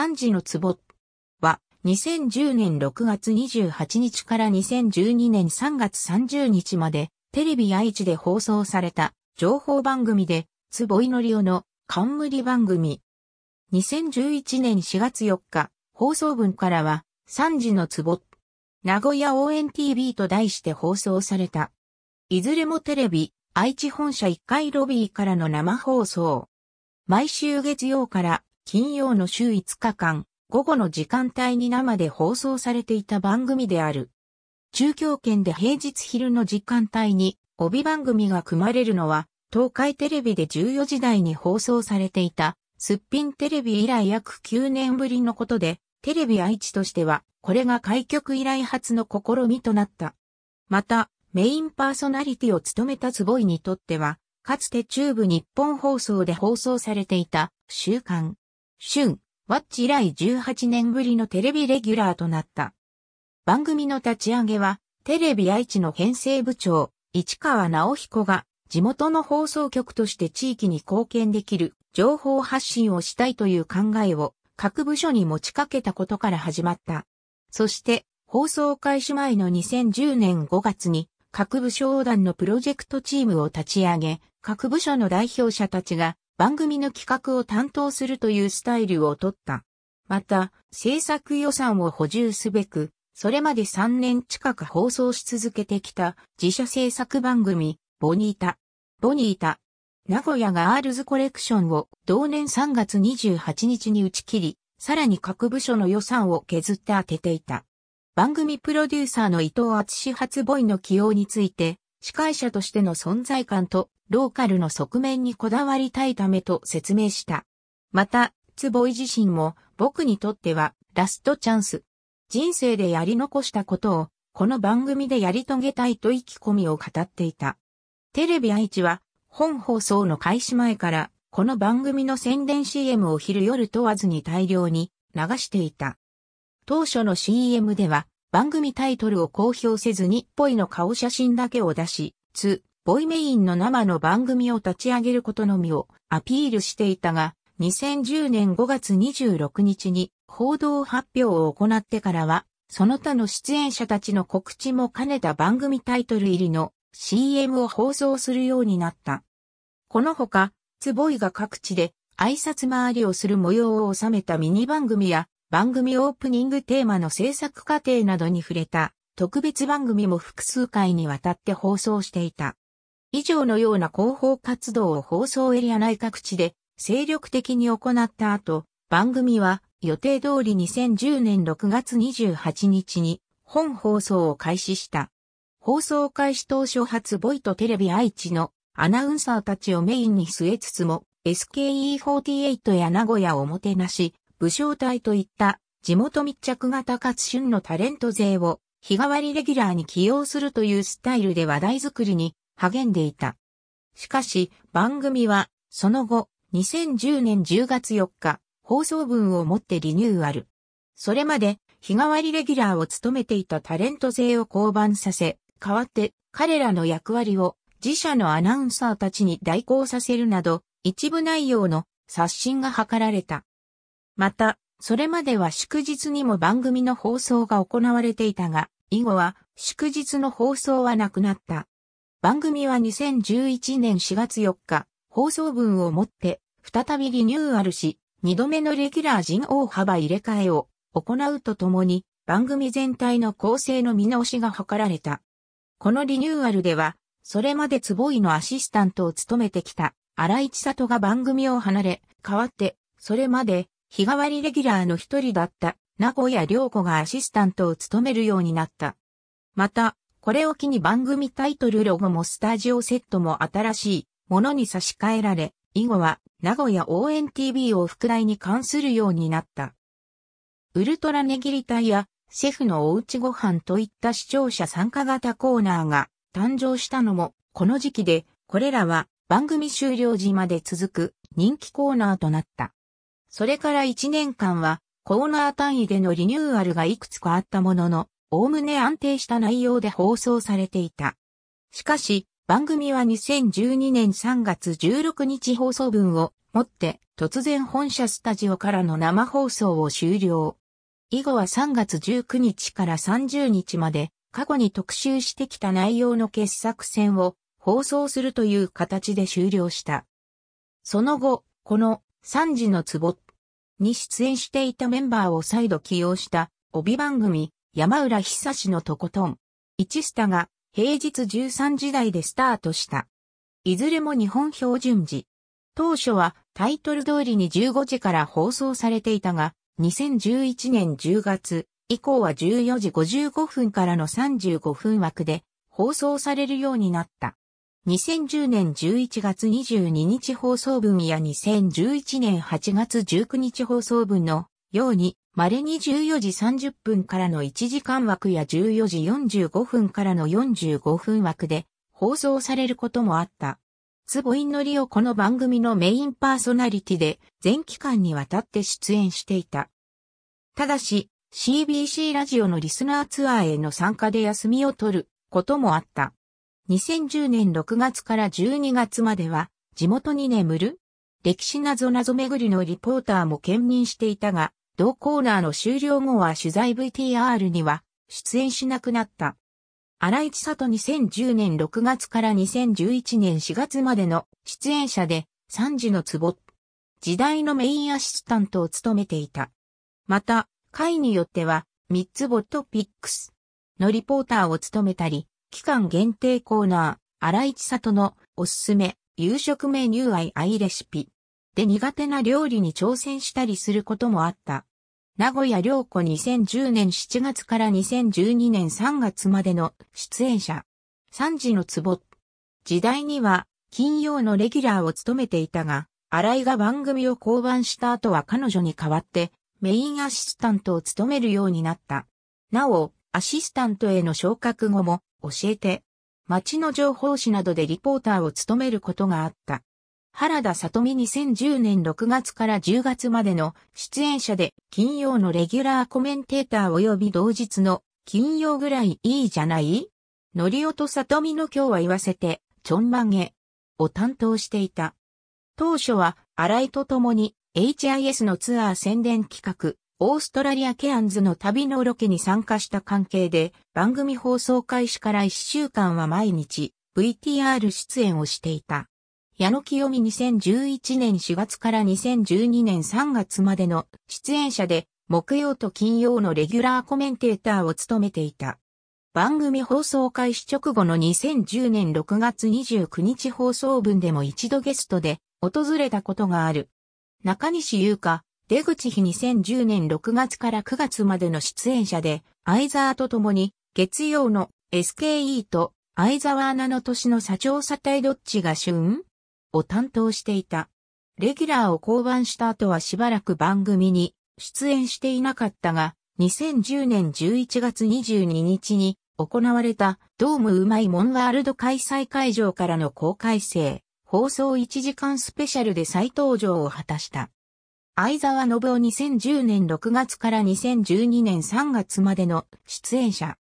三時の壺は、2010年6月28日から2012年3月30日まで、テレビ愛知で放送された情報番組で、坪井のりおの冠番組。2011年4月4日、放送分からは、三時の壺、名古屋応援 TV と題して放送された。いずれもテレビ、愛知本社1階ロビーからの生放送。毎週月曜から金曜の週5日間、午後の時間帯に生で放送されていた番組である。中京圏で平日昼の時間帯に帯番組が組まれるのは、東海テレビで14時台に放送されていた、すっぴんテレビ以来約9年ぶりのことで、テレビ愛知としては、これが開局以来初の試みとなった。また、メインパーソナリティを務めた坪井にとっては、かつて中部日本放送で放送されていた、週刊、春、ワッチ以来18年ぶりのテレビレギュラーとなった。番組の立ち上げは、テレビ愛知の編成部長、市川直彦が、地元の放送局として地域に貢献できる情報発信をしたいという考えを各部署に持ちかけたことから始まった。そして、放送開始前の2010年5月に各部署横断のプロジェクトチームを立ち上げ、各部署の代表者たちが番組の企画を担当するというスタイルをとった。また、制作予算を補充すべく、それまで3年近く放送し続けてきた自社制作番組、ボニータ。ボニータ。名古屋ガールズコレクションを同年3月28日に打ち切り、さらに各部署の予算を削って当てていた。番組プロデューサーの伊藤厚志発ボイの起用について、司会者としての存在感とローカルの側面にこだわりたいためと説明した。また、坪井自身も僕にとってはラストチャンス。人生でやり残したことをこの番組でやり遂げたいと意気込みを語っていた。テレビ愛知は本放送の開始前からこの番組の宣伝 CM を昼夜問わずに大量に流していた。当初の CM では番組タイトルを公表せずにっぽいの顔写真だけを出し、つ、ボイメインの生の番組を立ち上げることのみをアピールしていたが、2010年5月26日に報道発表を行ってからは、その他の出演者たちの告知も兼ねた番組タイトル入りの CM を放送するようになった。このほか、坪井が各地で挨拶回りをする模様を収めたミニ番組や番組オープニングテーマの制作過程などに触れた特別番組も複数回にわたって放送していた。以上のような広報活動を放送エリア内各地で精力的に行った後、番組は予定通り2010年6月28日に本放送を開始した。放送開始当初初ボイトテレビ愛知のアナウンサーたちをメインに据えつつも SKE48 や名古屋をもてなし、武将隊といった地元密着型かつ旬のタレント勢を日替わりレギュラーに起用するというスタイルで話題作りに励んでいた。しかし、番組は、その後、2010年10月4日、放送分をもってリニューアル。それまで、日替わりレギュラーを務めていたタレント勢を降板させ、代わって彼らの役割を自社のアナウンサーたちに代行させるなど、一部内容の刷新が図られた。また、それまでは祝日にも番組の放送が行われていたが、以後は祝日の放送はなくなった。番組は2011年4月4日、放送分をもって、再びリニューアルし、2度目のレギュラー陣大幅入れ替えを行うとともに、番組全体の構成の見直しが図られた。このリニューアルでは、それまで坪井のアシスタントを務めてきた、荒市里が番組を離れ、代わって、それまで、日替わりレギュラーの一人だった、名古屋良子がアシスタントを務めるようになった。また、これを機に番組タイトルロゴもスタジオセットも新しいものに差し替えられ、以後は名古屋応援 TV を副題に関するようになった。ウルトラネギリタやシェフのおうちご飯といった視聴者参加型コーナーが誕生したのもこの時期で、これらは番組終了時まで続く人気コーナーとなった。それから1年間はコーナー単位でのリニューアルがいくつかあったものの、概ね安定した内容で放送されていた。しかし、番組は2012年3月16日放送分をもって突然本社スタジオからの生放送を終了。以後は3月19日から30日まで過去に特集してきた内容の傑作選を放送するという形で終了した。その後、この3時の壺に出演していたメンバーを再度起用した帯番組山浦久志のとことん、一スタが平日13時台でスタートした。いずれも日本標準時。当初はタイトル通りに15時から放送されていたが、2011年10月以降は14時55分からの35分枠で放送されるようになった。2010年11月22日放送分や2011年8月19日放送分のように稀に14時30分からの1時間枠や14時45分からの45分枠で放送されることもあった。坪井のりをこの番組のメインパーソナリティで全期間にわたって出演していた。ただし、CBC ラジオのリスナーツアーへの参加で休みを取ることもあった。2010年6月から12月までは地元に眠る歴史なぞなぞ巡りのリポーターも兼任していたが、同コーナーの終了後は取材 VTR には出演しなくなった。荒市里2010年6月から2011年4月までの出演者で3時の壺時代のメインアシスタントを務めていた。また、会によっては、三つットピックスのリポーターを務めたり、期間限定コーナー、荒市里のおすすめ夕食メニュー愛愛レシピで苦手な料理に挑戦したりすることもあった。名古屋良子2010年7月から2012年3月までの出演者。三時の壺。時代には金曜のレギュラーを務めていたが、新井が番組を降板した後は彼女に代わってメインアシスタントを務めるようになった。なお、アシスタントへの昇格後も教えて、街の情報誌などでリポーターを務めることがあった。原田さとみ2010年6月から10月までの出演者で金曜のレギュラーコメンテーター及び同日の金曜ぐらいいいじゃないのりおとさとみの今日は言わせて、ちょんまげを担当していた。当初は荒井と共に HIS のツアー宣伝企画、オーストラリアケアンズの旅のロケに参加した関係で、番組放送開始から1週間は毎日 VTR 出演をしていた。矢野清美2011年4月から2012年3月までの出演者で、木曜と金曜のレギュラーコメンテーターを務めていた。番組放送開始直後の2010年6月29日放送分でも一度ゲストで訪れたことがある。中西優香、出口日2010年6月から9月までの出演者で、藍沢と共に月曜の SKE と相沢アナの年の社長サタイどっちが旬を担当していた。レギュラーを降板した後はしばらく番組に出演していなかったが、2010年11月22日に行われたドームうまいもんワールド開催会場からの公開生、放送1時間スペシャルで再登場を果たした。相沢信夫2010年6月から2012年3月までの出演者。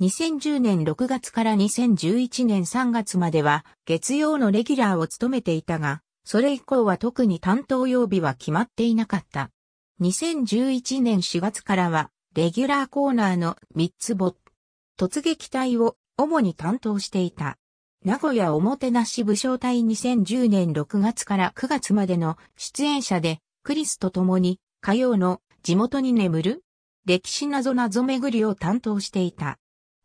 2010年6月から2011年3月までは月曜のレギュラーを務めていたが、それ以降は特に担当曜日は決まっていなかった。2011年4月からは、レギュラーコーナーの三つぼ、突撃隊を主に担当していた。名古屋おもてなし武将隊2010年6月から9月までの出演者で、クリスと共に火曜の地元に眠る歴史謎謎巡りを担当していた。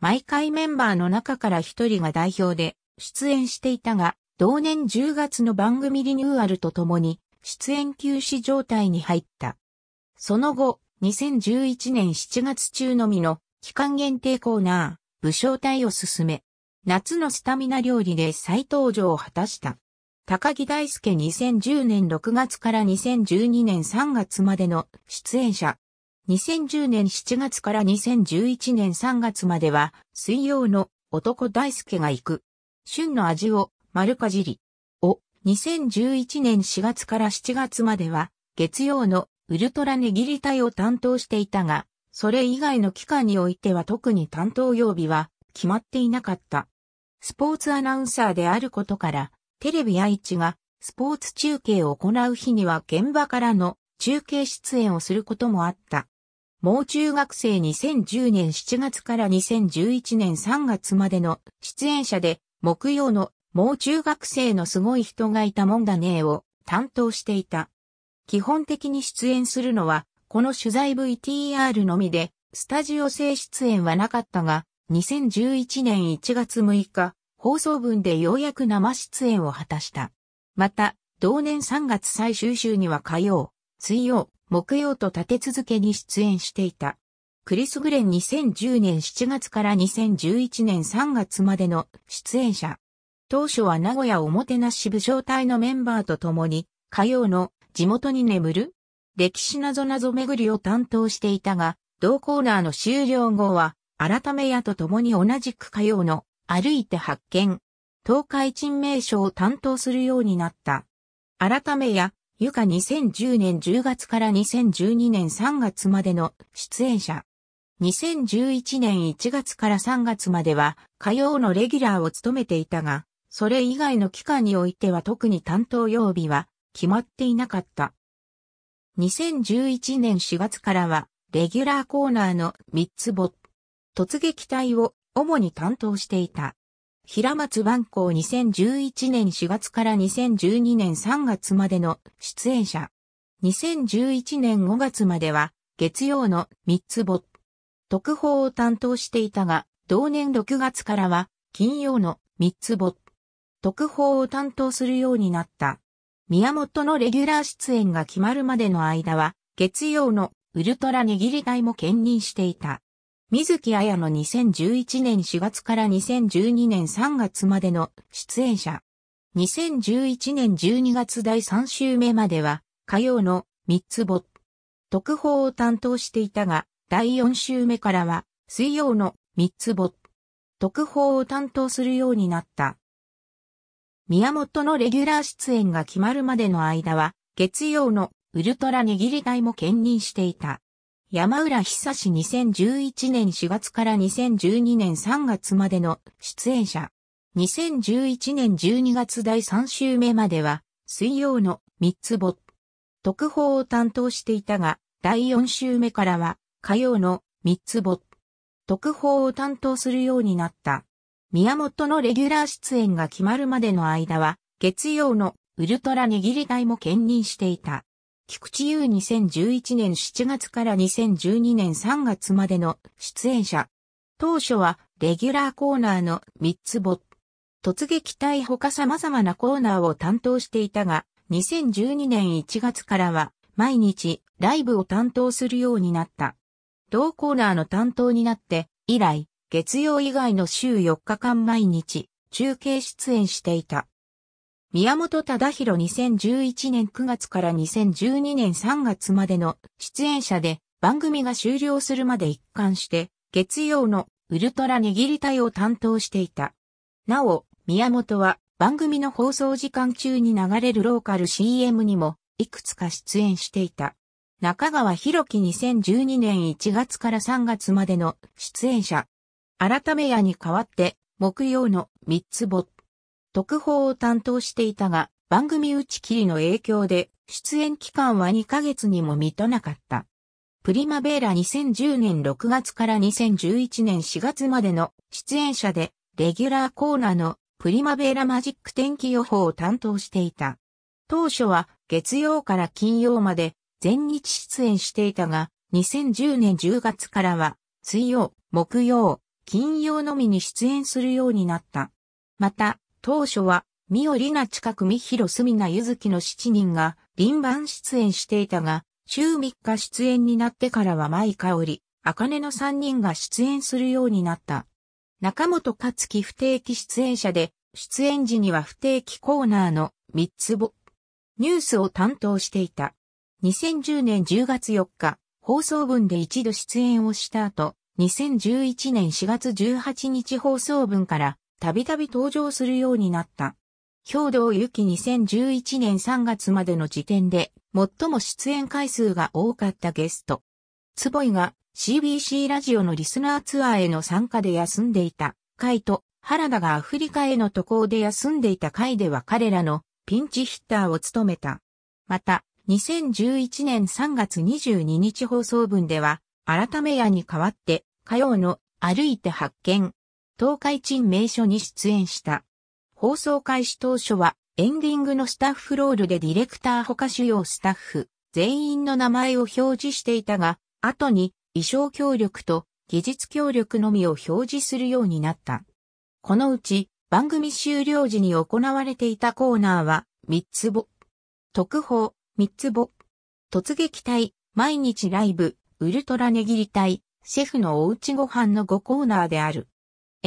毎回メンバーの中から一人が代表で出演していたが、同年10月の番組リニューアルとともに出演休止状態に入った。その後、2011年7月中のみの期間限定コーナー、武将隊を進め、夏のスタミナ料理で再登場を果たした。高木大輔2010年6月から2012年3月までの出演者2010年7月から2011年3月までは、水曜の男大輔が行く。旬の味を丸かじり。を、2011年4月から7月までは、月曜のウルトラネギり隊を担当していたが、それ以外の期間においては特に担当曜日は決まっていなかった。スポーツアナウンサーであることから、テレビ愛知がスポーツ中継を行う日には現場からの中継出演をすることもあった。もう中学生2010年7月から2011年3月までの出演者で、木曜のもう中学生のすごい人がいたもんだねえを担当していた。基本的に出演するのは、この取材 VTR のみで、スタジオ制出演はなかったが、2011年1月6日、放送分でようやく生出演を果たした。また、同年3月最終週には火曜、水曜、木曜と立て続けに出演していた。クリス・グレン2010年7月から2011年3月までの出演者。当初は名古屋おもてなし部小隊のメンバーと共に、火曜の地元に眠る歴史なぞなぞ巡りを担当していたが、同コーナーの終了後は、改め屋と共に同じく火曜の歩いて発見、東海陳名所を担当するようになった。改め屋、ゆか2010年10月から2012年3月までの出演者。2011年1月から3月までは火曜のレギュラーを務めていたが、それ以外の期間においては特に担当曜日は決まっていなかった。2011年4月からはレギュラーコーナーの3つぼ、突撃隊を主に担当していた。平松万光2011年4月から2012年3月までの出演者。2011年5月までは月曜の三つぼ。特報を担当していたが、同年6月からは金曜の三つぼ。特報を担当するようになった。宮本のレギュラー出演が決まるまでの間は、月曜のウルトラ握り台も兼任していた。水木彩の2011年4月から2012年3月までの出演者。2011年12月第3週目までは火曜の三つぼ特報を担当していたが、第4週目からは水曜の三つぼ特報を担当するようになった。宮本のレギュラー出演が決まるまでの間は、月曜のウルトラ握り台も兼任していた。山浦久志2011年4月から2012年3月までの出演者。2011年12月第3週目までは、水曜の三つぼ。特報を担当していたが、第4週目からは、火曜の三つぼ。特報を担当するようになった。宮本のレギュラー出演が決まるまでの間は、月曜のウルトラ握り台も兼任していた。菊池優2011年7月から2012年3月までの出演者。当初はレギュラーコーナーの3つぼ、突撃隊他様々なコーナーを担当していたが、2012年1月からは毎日ライブを担当するようになった。同コーナーの担当になって以来、月曜以外の週4日間毎日中継出演していた。宮本忠宏2011年9月から2012年3月までの出演者で番組が終了するまで一貫して月曜のウルトラ握り隊を担当していた。なお、宮本は番組の放送時間中に流れるローカル CM にもいくつか出演していた。中川博樹2012年1月から3月までの出演者。改め屋に代わって木曜の三つぼっ特報を担当していたが、番組打ち切りの影響で、出演期間は2ヶ月にも満たなかった。プリマベーラ2010年6月から2011年4月までの出演者で、レギュラーコーナーのプリマベーラマジック天気予報を担当していた。当初は月曜から金曜まで全日出演していたが、2010年10月からは水曜、木曜、金曜のみに出演するようになった。また、当初は、ミオリナ近く三広住名ゆずきの7人が、輪番出演していたが、週3日出演になってからは舞香織、茜の3人が出演するようになった。中本勝樹不定期出演者で、出演時には不定期コーナーの三つぼ、ニュースを担当していた。2010年10月4日、放送分で一度出演をした後、2011年4月18日放送分からたびたび登場するようになった。兵道由紀2011年3月までの時点で、最も出演回数が多かったゲスト。坪井が CBC ラジオのリスナーツアーへの参加で休んでいた回と、原田がアフリカへの渡航で休んでいた回では彼らのピンチヒッターを務めた。また、2011年3月22日放送分では、改め屋に代わって、火曜の歩いて発見東海鎮名所に出演した。放送開始当初は、エンディングのスタッフロールでディレクター他主要スタッフ、全員の名前を表示していたが、後に衣装協力と技術協力のみを表示するようになった。このうち、番組終了時に行われていたコーナーは、三つぼ。特報、三つぼ。突撃隊、毎日ライブ、ウルトラネギり隊、シェフのおうちご飯の5コーナーである。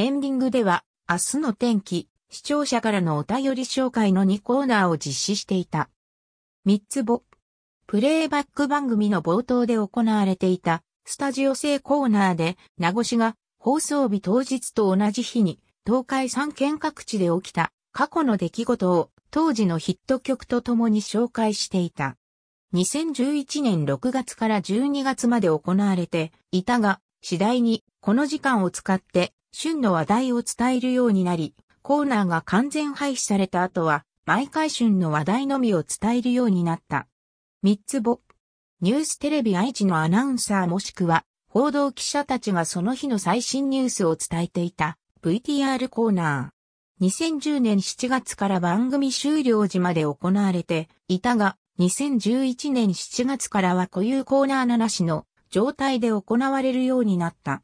エンディングでは、明日の天気、視聴者からのお便り紹介の2コーナーを実施していた。3つぼ。プレイバック番組の冒頭で行われていた、スタジオ制コーナーで、名越が放送日当日と同じ日に、東海3県各地で起きた過去の出来事を当時のヒット曲と共に紹介していた。2011年6月から12月まで行われていたが、次第にこの時間を使って旬の話題を伝えるようになり、コーナーが完全廃止された後は、毎回旬の話題のみを伝えるようになった。三つぼ。ニューステレビ愛知のアナウンサーもしくは、報道記者たちがその日の最新ニュースを伝えていた VTR コーナー。2010年7月から番組終了時まで行われていたが、2011年7月からは固有コーナーらしの状態で行われるようになった。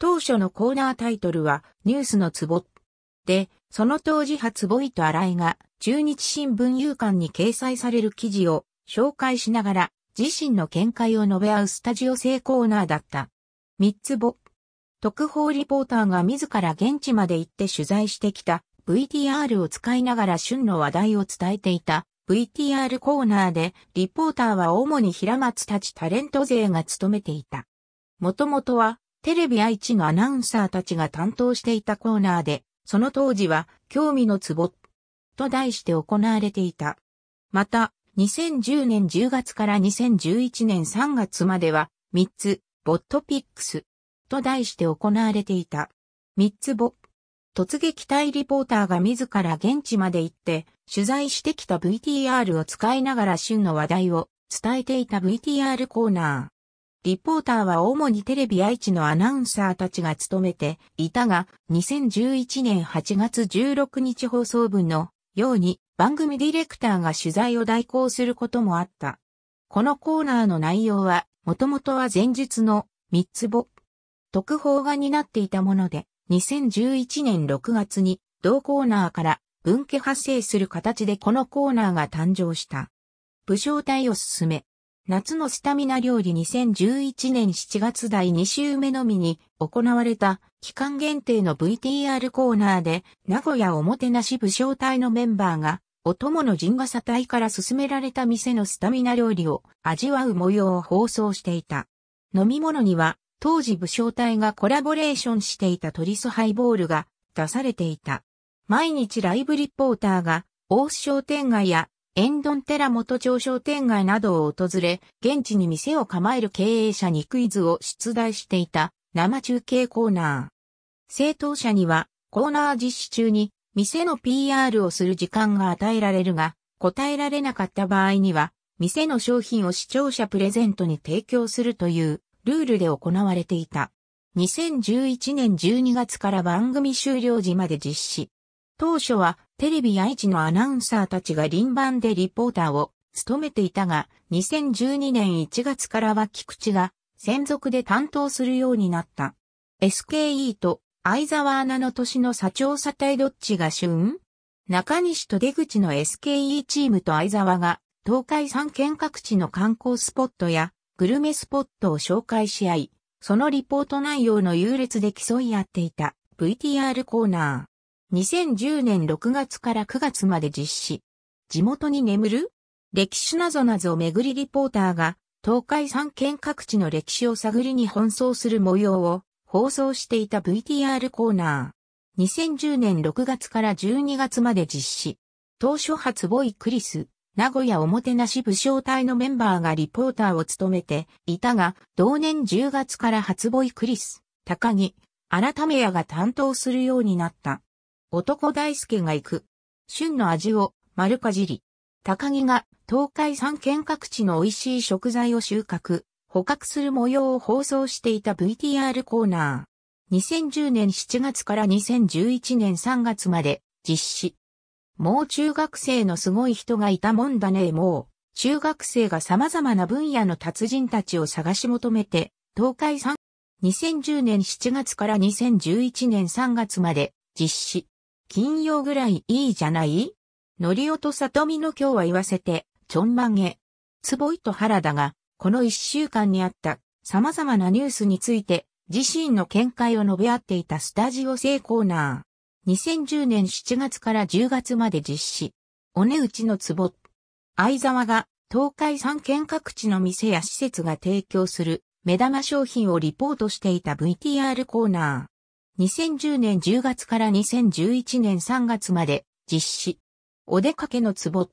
当初のコーナータイトルはニュースのツボで、その当時初ボイと新井が中日新聞夕刊に掲載される記事を紹介しながら自身の見解を述べ合うスタジオ制コーナーだった。三つぼ。特報リポーターが自ら現地まで行って取材してきた VTR を使いながら旬の話題を伝えていた VTR コーナーでリポーターは主に平松たちタレント勢が務めていた。もともとはテレビ愛知のアナウンサーたちが担当していたコーナーで、その当時は、興味のツボ、と題して行われていた。また、2010年10月から2011年3月までは、3つ、ボットピックス、と題して行われていた。3つボ、突撃隊リポーターが自ら現地まで行って、取材してきた VTR を使いながら旬の話題を伝えていた VTR コーナー。リポーターは主にテレビ愛知のアナウンサーたちが務めていたが、2011年8月16日放送分のように番組ディレクターが取材を代行することもあった。このコーナーの内容は、もともとは前述の三つぼ、特報が担っていたもので、2011年6月に同コーナーから分家発生する形でこのコーナーが誕生した。武将隊を進め、夏のスタミナ料理2011年7月第2週目のみに行われた期間限定の VTR コーナーで名古屋おもてなし武将隊のメンバーがお供の神笠隊から勧められた店のスタミナ料理を味わう模様を放送していた。飲み物には当時武将隊がコラボレーションしていたトリスハイボールが出されていた。毎日ライブリポーターが大須商店街やエンドン寺元町商店街などを訪れ、現地に店を構える経営者にクイズを出題していた生中継コーナー。正当者にはコーナー実施中に店の PR をする時間が与えられるが、答えられなかった場合には、店の商品を視聴者プレゼントに提供するというルールで行われていた。2011年12月から番組終了時まで実施。当初はテレビや知のアナウンサーたちが輪番でリポーターを務めていたが、2012年1月からは菊池が専属で担当するようになった。SKE と相沢アナの年の社長査体どっちが旬中西と出口の SKE チームと相沢が東海3県各地の観光スポットやグルメスポットを紹介し合い、そのリポート内容の優劣で競い合っていた VTR コーナー。2010年6月から9月まで実施。地元に眠る歴史なぞなぞをめぐりリポーターが東海3県各地の歴史を探りに奔走する模様を放送していた VTR コーナー。2010年6月から12月まで実施。当初初ボイクリス、名古屋おもてなし武将隊のメンバーがリポーターを務めていたが、同年10月から初ボイクリス、高木、改め屋が担当するようになった。男大輔が行く。旬の味を丸かじり。高木が東海三県各地の美味しい食材を収穫、捕獲する模様を放送していた VTR コーナー。2010年7月から2011年3月まで実施。もう中学生のすごい人がいたもんだねもう、中学生が様々な分野の達人たちを探し求めて、東海三、2010年7月から2011年3月まで実施。金曜ぐらいいいじゃないのりおとさとみの今日は言わせて、ちょんまげ。つぼいと原田が、この一週間にあった様々なニュースについて、自身の見解を述べ合っていたスタジオ製コーナー。2010年7月から10月まで実施。お値打ちのつぼ。相沢が東海3県各地の店や施設が提供する目玉商品をリポートしていた VTR コーナー。2010年10月から2011年3月まで実施。お出かけの壺。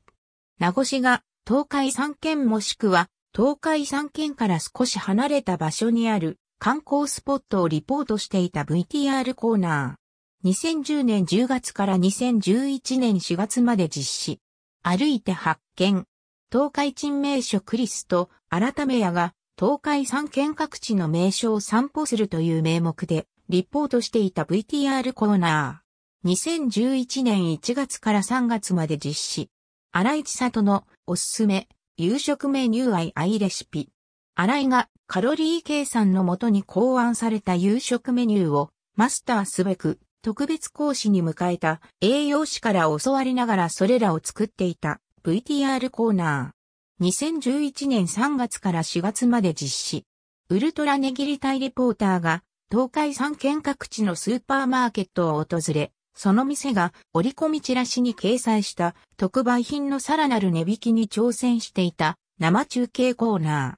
名護市が東海3県もしくは東海3県から少し離れた場所にある観光スポットをリポートしていた VTR コーナー。2010年10月から2011年4月まで実施。歩いて発見。東海珍名所クリスと改めやが東海3県各地の名所を散歩するという名目でリポートしていた VTR コーナー。2011年1月から3月まで実施。荒井千里のおすすめ、夕食メニュー愛愛レシピ。荒井がカロリー計算のもとに考案された夕食メニューをマスターすべく特別講師に迎えた栄養士から教わりながらそれらを作っていた VTR コーナー。2011年3月から4月まで実施。ウルトラネギリタイレポーターが東海3県各地のスーパーマーケットを訪れ、その店が折り込みチラシに掲載した特売品のさらなる値引きに挑戦していた生中継コーナー。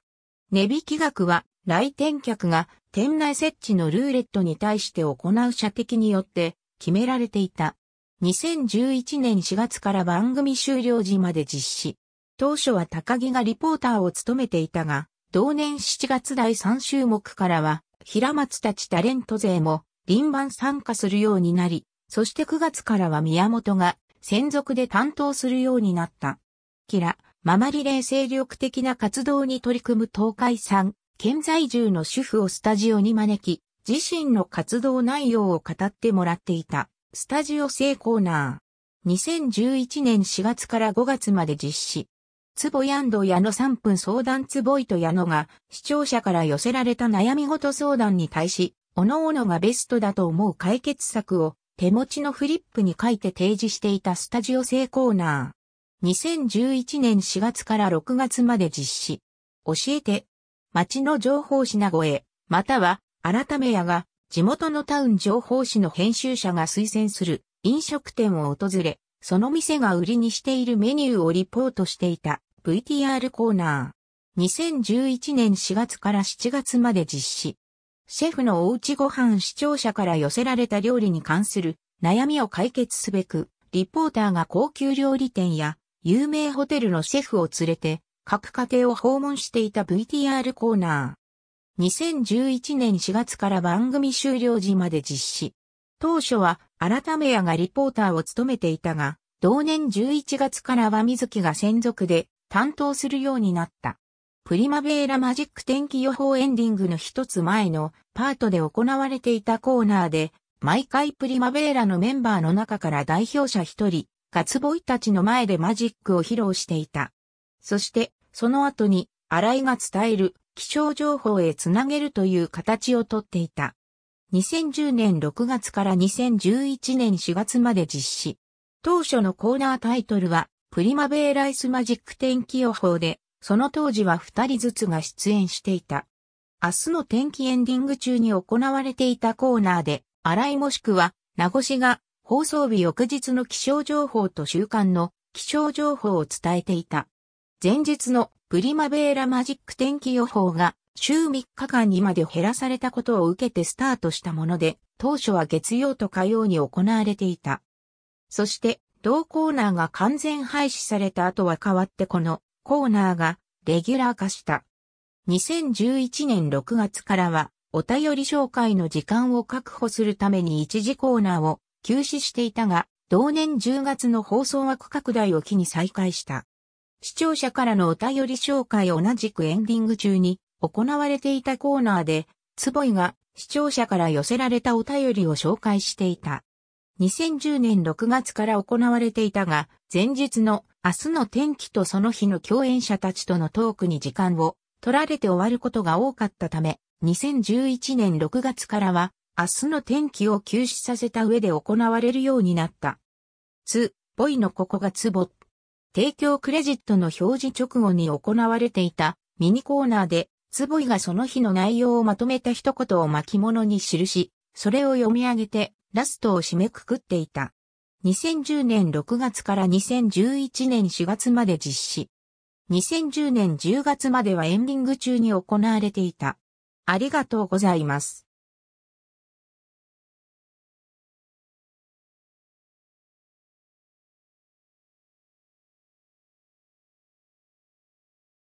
値引き額は来店客が店内設置のルーレットに対して行う射的によって決められていた。2011年4月から番組終了時まで実施。当初は高木がリポーターを務めていたが、同年7月第3週目からは平松たちタレント勢も輪番参加するようになり、そして9月からは宮本が専属で担当するようになった。キラ、ママリレー精力的な活動に取り組む東海さん、県在住の主婦をスタジオに招き、自身の活動内容を語ってもらっていた、スタジオ制コーナー。2011年4月から5月まで実施。つぼやんどやの3分相談つぼいとやのが、視聴者から寄せられた悩み事相談に対し、おのおのがベストだと思う解決策を、手持ちのフリップに書いて提示していたスタジオ製コーナー。2011年4月から6月まで実施。教えて。町の情報誌名古屋、または、改めやが、地元のタウン情報誌の編集者が推薦する飲食店を訪れ、その店が売りにしているメニューをリポートしていた VTR コーナー。2011年4月から7月まで実施。シェフのおうちご飯視聴者から寄せられた料理に関する悩みを解決すべく、リポーターが高級料理店や有名ホテルのシェフを連れて各家庭を訪問していた VTR コーナー。2011年4月から番組終了時まで実施。当初は改め屋がリポーターを務めていたが、同年11月からは水木が専属で担当するようになった。プリマベーラマジック天気予報エンディングの一つ前のパートで行われていたコーナーで、毎回プリマベーラのメンバーの中から代表者一人、ガツボイたちの前でマジックを披露していた。そして、その後に、新井が伝える気象情報へつなげるという形をとっていた。2010年6月から2011年4月まで実施。当初のコーナータイトルは、プリマベーライスマジック天気予報で、その当時は2人ずつが出演していた。明日の天気エンディング中に行われていたコーナーで、新井もしくは、名越が放送日翌日の気象情報と週間の気象情報を伝えていた。前日のプリマベーラマジック天気予報が週3日間にまで減らされたことを受けてスタートしたもので、当初は月曜と火曜に行われていた。そして、同コーナーが完全廃止された後は変わってこのコーナーがレギュラー化した。2011年6月からは、お便り紹介の時間を確保するために一時コーナーを休止していたが、同年10月の放送枠拡大を機に再開した。視聴者からのお便り紹介同じくエンディング中に行われていたコーナーで、坪井が視聴者から寄せられたお便りを紹介していた。2010年6月から行われていたが、前日の明日の天気とその日の共演者たちとのトークに時間を取られて終わることが多かったため、2011年6月からは明日の天気を休止させた上で行われるようになった。つ、ぼいのここがつぼ。提供クレジットの表示直後に行われていたミニコーナーで坪井がその日の内容をまとめた一言を巻物に記し、それを読み上げてラストを締めくくっていた。2010年6月から2011年4月まで実施。2010年10月まではエンディング中に行われていた。ありがとうございます。